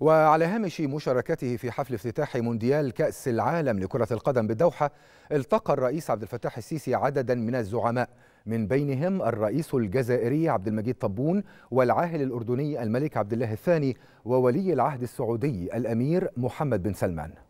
وعلى هامش مشاركته في حفل افتتاح مونديال كأس العالم لكرة القدم بالدوحة التقى الرئيس عبد الفتاح السيسي عددا من الزعماء من بينهم الرئيس الجزائري عبد المجيد طبون والعاهل الأردني الملك عبد الله الثاني وولي العهد السعودي الأمير محمد بن سلمان